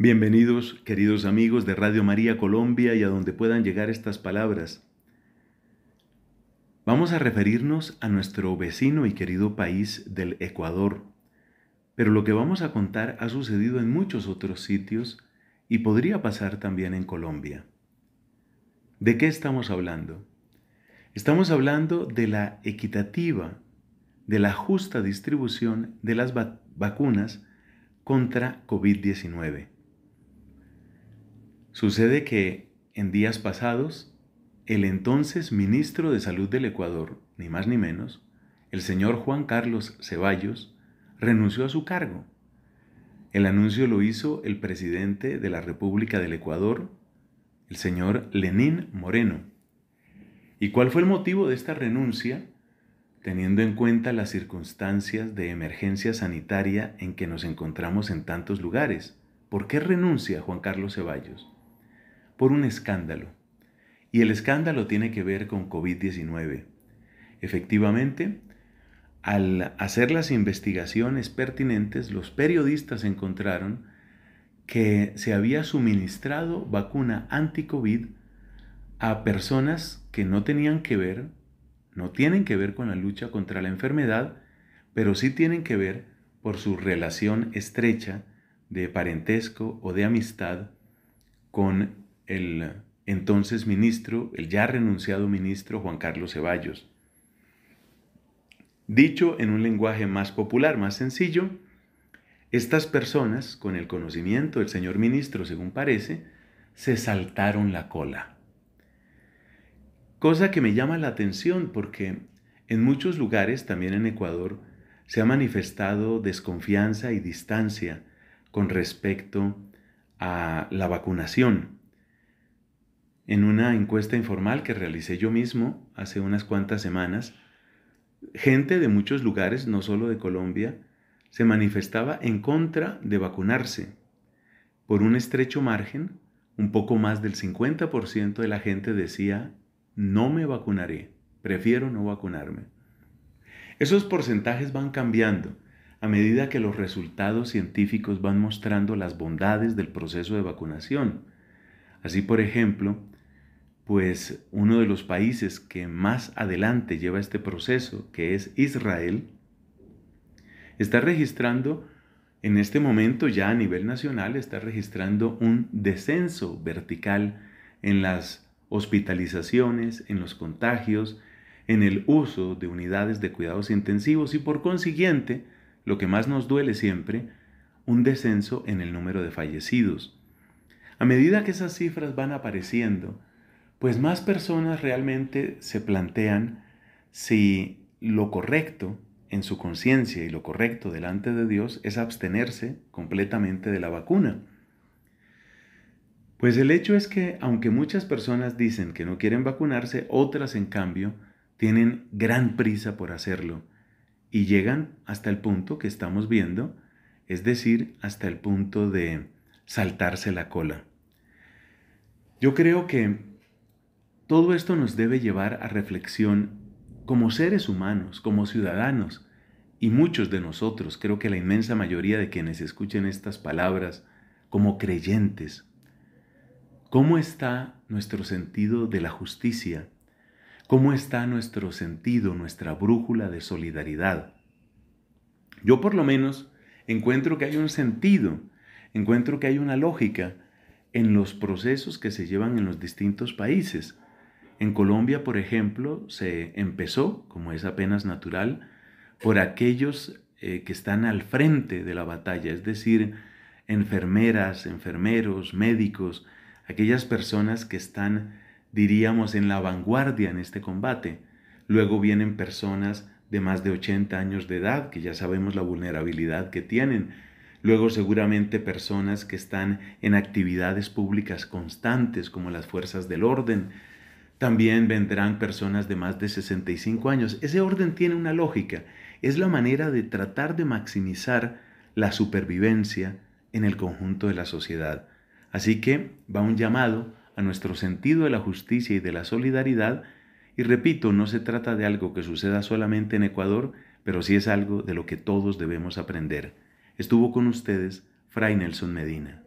Bienvenidos, queridos amigos de Radio María Colombia y a donde puedan llegar estas palabras. Vamos a referirnos a nuestro vecino y querido país del Ecuador, pero lo que vamos a contar ha sucedido en muchos otros sitios y podría pasar también en Colombia. ¿De qué estamos hablando? Estamos hablando de la equitativa, de la justa distribución de las vacunas contra COVID-19. Sucede que, en días pasados, el entonces ministro de Salud del Ecuador, ni más ni menos, el señor Juan Carlos Ceballos, renunció a su cargo. El anuncio lo hizo el presidente de la República del Ecuador, el señor Lenín Moreno. ¿Y cuál fue el motivo de esta renuncia? Teniendo en cuenta las circunstancias de emergencia sanitaria en que nos encontramos en tantos lugares. ¿Por qué renuncia Juan Carlos Ceballos? por un escándalo. Y el escándalo tiene que ver con COVID-19. Efectivamente, al hacer las investigaciones pertinentes, los periodistas encontraron que se había suministrado vacuna anti-COVID a personas que no tenían que ver, no tienen que ver con la lucha contra la enfermedad, pero sí tienen que ver por su relación estrecha de parentesco o de amistad con el entonces ministro, el ya renunciado ministro Juan Carlos Ceballos. Dicho en un lenguaje más popular, más sencillo, estas personas, con el conocimiento del señor ministro, según parece, se saltaron la cola. Cosa que me llama la atención porque en muchos lugares, también en Ecuador, se ha manifestado desconfianza y distancia con respecto a la vacunación en una encuesta informal que realicé yo mismo hace unas cuantas semanas, gente de muchos lugares, no solo de Colombia, se manifestaba en contra de vacunarse. Por un estrecho margen, un poco más del 50% de la gente decía, no me vacunaré, prefiero no vacunarme. Esos porcentajes van cambiando a medida que los resultados científicos van mostrando las bondades del proceso de vacunación. Así, por ejemplo, pues uno de los países que más adelante lleva este proceso, que es Israel, está registrando en este momento ya a nivel nacional está registrando un descenso vertical en las hospitalizaciones, en los contagios, en el uso de unidades de cuidados intensivos y por consiguiente, lo que más nos duele siempre, un descenso en el número de fallecidos. A medida que esas cifras van apareciendo, pues más personas realmente se plantean si lo correcto en su conciencia y lo correcto delante de Dios es abstenerse completamente de la vacuna. Pues el hecho es que aunque muchas personas dicen que no quieren vacunarse, otras en cambio tienen gran prisa por hacerlo y llegan hasta el punto que estamos viendo, es decir, hasta el punto de saltarse la cola. Yo creo que todo esto nos debe llevar a reflexión como seres humanos, como ciudadanos, y muchos de nosotros, creo que la inmensa mayoría de quienes escuchen estas palabras, como creyentes, ¿cómo está nuestro sentido de la justicia? ¿Cómo está nuestro sentido, nuestra brújula de solidaridad? Yo por lo menos encuentro que hay un sentido, encuentro que hay una lógica en los procesos que se llevan en los distintos países. En Colombia, por ejemplo, se empezó, como es apenas natural, por aquellos eh, que están al frente de la batalla, es decir, enfermeras, enfermeros, médicos, aquellas personas que están, diríamos, en la vanguardia en este combate. Luego vienen personas de más de 80 años de edad, que ya sabemos la vulnerabilidad que tienen. Luego seguramente personas que están en actividades públicas constantes, como las fuerzas del orden, también vendrán personas de más de 65 años. Ese orden tiene una lógica. Es la manera de tratar de maximizar la supervivencia en el conjunto de la sociedad. Así que va un llamado a nuestro sentido de la justicia y de la solidaridad. Y repito, no se trata de algo que suceda solamente en Ecuador, pero sí es algo de lo que todos debemos aprender. Estuvo con ustedes Fray Nelson Medina.